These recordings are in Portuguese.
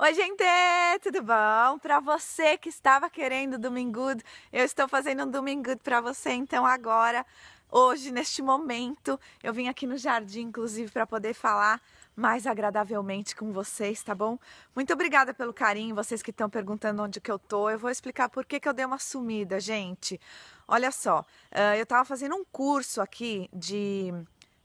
Oi, gente, tudo bom? Para você que estava querendo Domingudo, eu estou fazendo um Domingudo para você, então agora, hoje, neste momento, eu vim aqui no jardim, inclusive, para poder falar mais agradavelmente com vocês, tá bom? Muito obrigada pelo carinho, vocês que estão perguntando onde que eu tô. Eu vou explicar por que, que eu dei uma sumida, gente. Olha só, eu estava fazendo um curso aqui de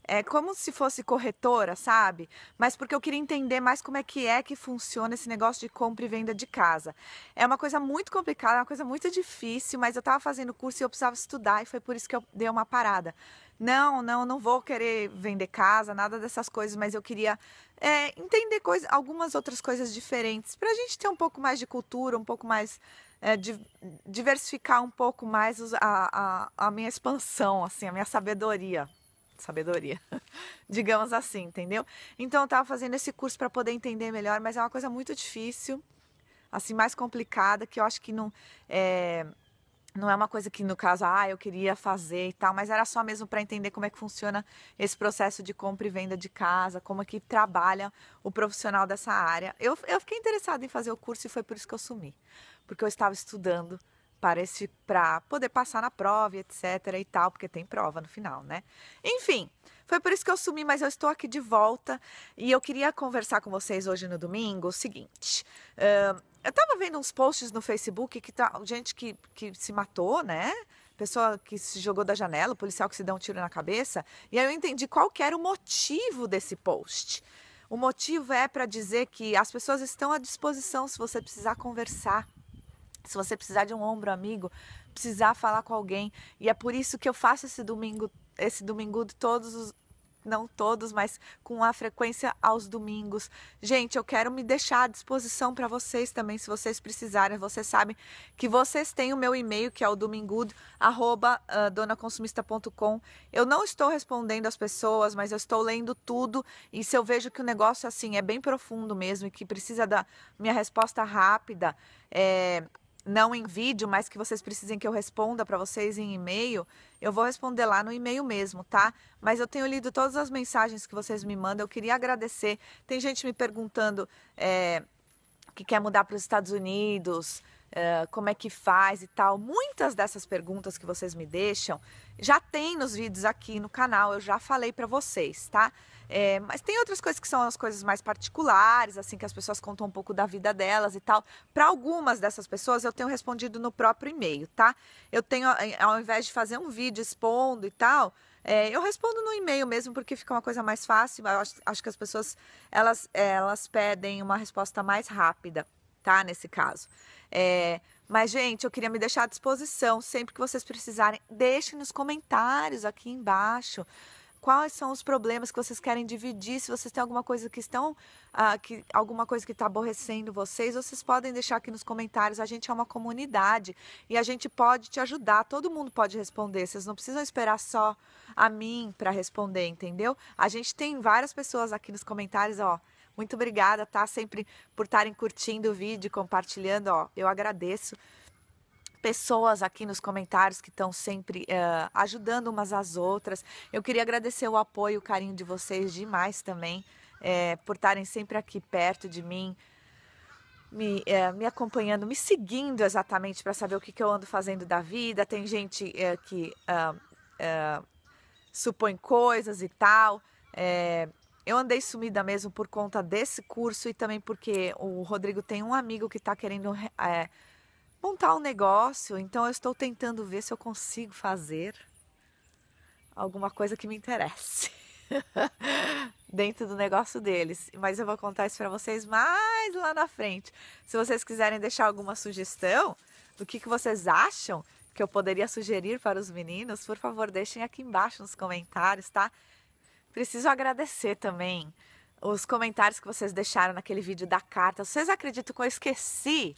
é como se fosse corretora, sabe? Mas porque eu queria entender mais como é que é que funciona esse negócio de compra e venda de casa. É uma coisa muito complicada, é uma coisa muito difícil, mas eu estava fazendo curso e eu precisava estudar e foi por isso que eu dei uma parada. Não, não, não vou querer vender casa, nada dessas coisas, mas eu queria é, entender coisa, algumas outras coisas diferentes para a gente ter um pouco mais de cultura, um pouco mais é, de, diversificar um pouco mais a, a, a minha expansão, assim, a minha sabedoria sabedoria, digamos assim, entendeu? Então eu estava fazendo esse curso para poder entender melhor, mas é uma coisa muito difícil, assim mais complicada que eu acho que não é, não é uma coisa que no caso ah eu queria fazer e tal, mas era só mesmo para entender como é que funciona esse processo de compra e venda de casa, como é que trabalha o profissional dessa área. Eu, eu fiquei interessada em fazer o curso e foi por isso que eu sumi, porque eu estava estudando para para poder passar na prova, etc e tal, porque tem prova no final, né? Enfim, foi por isso que eu sumi, mas eu estou aqui de volta e eu queria conversar com vocês hoje no domingo o seguinte. Uh, eu estava vendo uns posts no Facebook que tá gente que, que se matou, né? pessoa que se jogou da janela, policial que se deu um tiro na cabeça, e aí eu entendi qual era o motivo desse post. O motivo é para dizer que as pessoas estão à disposição se você precisar conversar se você precisar de um ombro amigo, precisar falar com alguém. E é por isso que eu faço esse domingo, esse domingo de todos os não todos, mas com a frequência aos domingos. Gente, eu quero me deixar à disposição para vocês também, se vocês precisarem. Vocês sabem que vocês têm o meu e-mail, que é o domingud@donaconsumista.com. Ah, eu não estou respondendo as pessoas, mas eu estou lendo tudo e se eu vejo que o negócio assim é bem profundo mesmo e que precisa da minha resposta rápida, é, não em vídeo, mas que vocês precisem que eu responda para vocês em e-mail, eu vou responder lá no e-mail mesmo, tá? Mas eu tenho lido todas as mensagens que vocês me mandam, eu queria agradecer. Tem gente me perguntando é, que quer mudar para os Estados Unidos, é, como é que faz e tal. Muitas dessas perguntas que vocês me deixam já tem nos vídeos aqui no canal, eu já falei para vocês, tá? É, mas tem outras coisas que são as coisas mais particulares, assim, que as pessoas contam um pouco da vida delas e tal. Para algumas dessas pessoas, eu tenho respondido no próprio e-mail, tá? Eu tenho, eh, ao invés de fazer um vídeo expondo e tal, é, eu respondo no e-mail mesmo, porque fica uma coisa mais fácil. Eu acho, acho que as pessoas, elas, elas pedem uma resposta mais rápida, tá? Nesse caso. É, mas, gente, eu queria me deixar à disposição. Sempre que vocês precisarem, deixem nos comentários aqui embaixo quais são os problemas que vocês querem dividir, se vocês têm alguma coisa que estão, uh, que, alguma coisa que está aborrecendo vocês, vocês podem deixar aqui nos comentários. A gente é uma comunidade e a gente pode te ajudar. Todo mundo pode responder. Vocês não precisam esperar só a mim para responder, entendeu? A gente tem várias pessoas aqui nos comentários, ó. Muito obrigada, tá? Sempre por estarem curtindo o vídeo, compartilhando, ó. Eu agradeço pessoas aqui nos comentários que estão sempre uh, ajudando umas às outras. Eu queria agradecer o apoio, o carinho de vocês demais também, é, por estarem sempre aqui perto de mim, me, é, me acompanhando, me seguindo exatamente para saber o que, que, eu ando fazendo da vida. Tem gente é, que uh, uh, supõe coisas e tal. Eu andei sumida mesmo por conta desse curso e também porque o Rodrigo tem um amigo que está querendo é, montar um negócio, então eu estou tentando ver se eu consigo fazer alguma coisa que me interesse dentro do negócio deles. Mas eu vou contar isso para vocês mais lá na frente. Se vocês quiserem deixar alguma sugestão do que, que vocês acham que eu poderia sugerir para os meninos, por favor, deixem aqui embaixo nos comentários, tá? Preciso agradecer também os comentários que vocês deixaram naquele vídeo da carta. Vocês acreditam que eu esqueci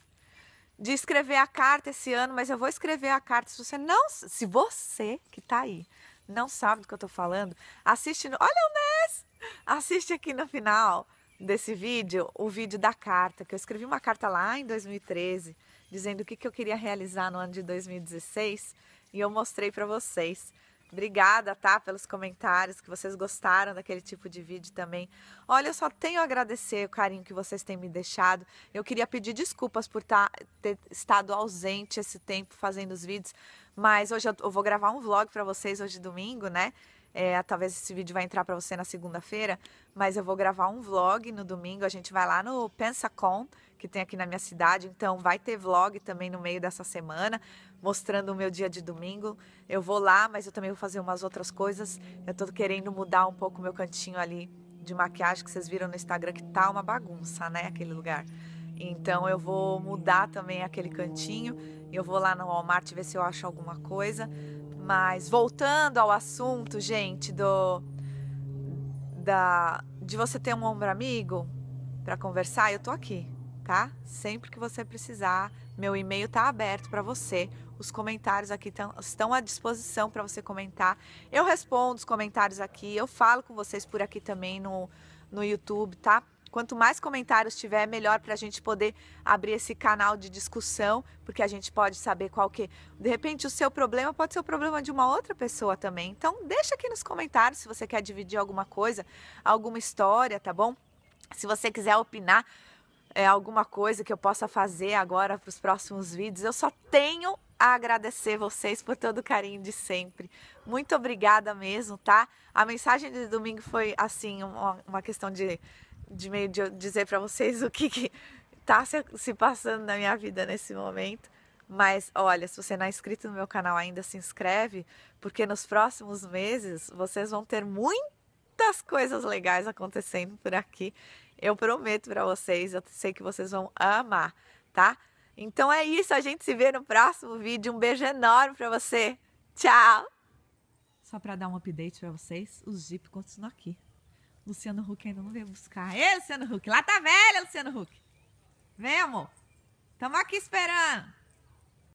de escrever a carta esse ano, mas eu vou escrever a carta. Se você não, se você que está aí não sabe do que eu estou falando, assiste no, olha o Ness, assiste aqui no final desse vídeo o vídeo da carta que eu escrevi uma carta lá em 2013 dizendo o que, que eu queria realizar no ano de 2016 e eu mostrei para vocês Obrigada, tá, pelos comentários, que vocês gostaram daquele tipo de vídeo também. Olha, eu só tenho a agradecer o carinho que vocês têm me deixado. Eu queria pedir desculpas por tá, ter estado ausente esse tempo fazendo os vídeos, mas hoje eu vou gravar um vlog para vocês hoje domingo, né? É, talvez esse vídeo vai entrar para você na segunda-feira, mas eu vou gravar um vlog no domingo. A gente vai lá no Pensacon, que tem aqui na minha cidade. Então vai ter vlog também no meio dessa semana, mostrando o meu dia de domingo. Eu vou lá, mas eu também vou fazer umas outras coisas. Eu estou querendo mudar um pouco o meu cantinho ali de maquiagem que vocês viram no Instagram que tá uma bagunça, né, aquele lugar. Então eu vou mudar também aquele cantinho. Eu vou lá no Walmart ver se eu acho alguma coisa. Mas voltando ao assunto, gente, do da de você ter um ombro amigo para conversar, eu tô aqui, tá? Sempre que você precisar, meu e-mail tá aberto para você. Os comentários aqui tão, estão à disposição para você comentar. Eu respondo os comentários aqui, eu falo com vocês por aqui também no no YouTube, tá? Quanto mais comentários tiver, melhor para a gente poder abrir esse canal de discussão, porque a gente pode saber qual que. De repente, o seu problema pode ser o problema de uma outra pessoa também. Então, deixa aqui nos comentários se você quer dividir alguma coisa, alguma história, tá bom? Se você quiser opinar é, alguma coisa que eu possa fazer agora para os próximos vídeos, eu só tenho a agradecer vocês por todo o carinho de sempre. Muito obrigada mesmo, tá? A mensagem de domingo foi assim, uma, uma questão de de meio de dizer para vocês o que, que tá se, se passando na minha vida nesse momento. Mas olha, se você não é inscrito no meu canal ainda, se inscreve, porque nos próximos meses vocês vão ter muitas coisas legais acontecendo por aqui. Eu prometo para vocês, eu sei que vocês vão amar, tá? Então é isso, a gente se vê no próximo vídeo. Um beijo enorme para você. Tchau. Só para dar um update para vocês, o Jeep continua aqui. Luciano Huck ainda não veio buscar. Ei, Luciano Huck. Lá tá velha, Luciano Huck. Vem, amor. Tamo aqui esperando.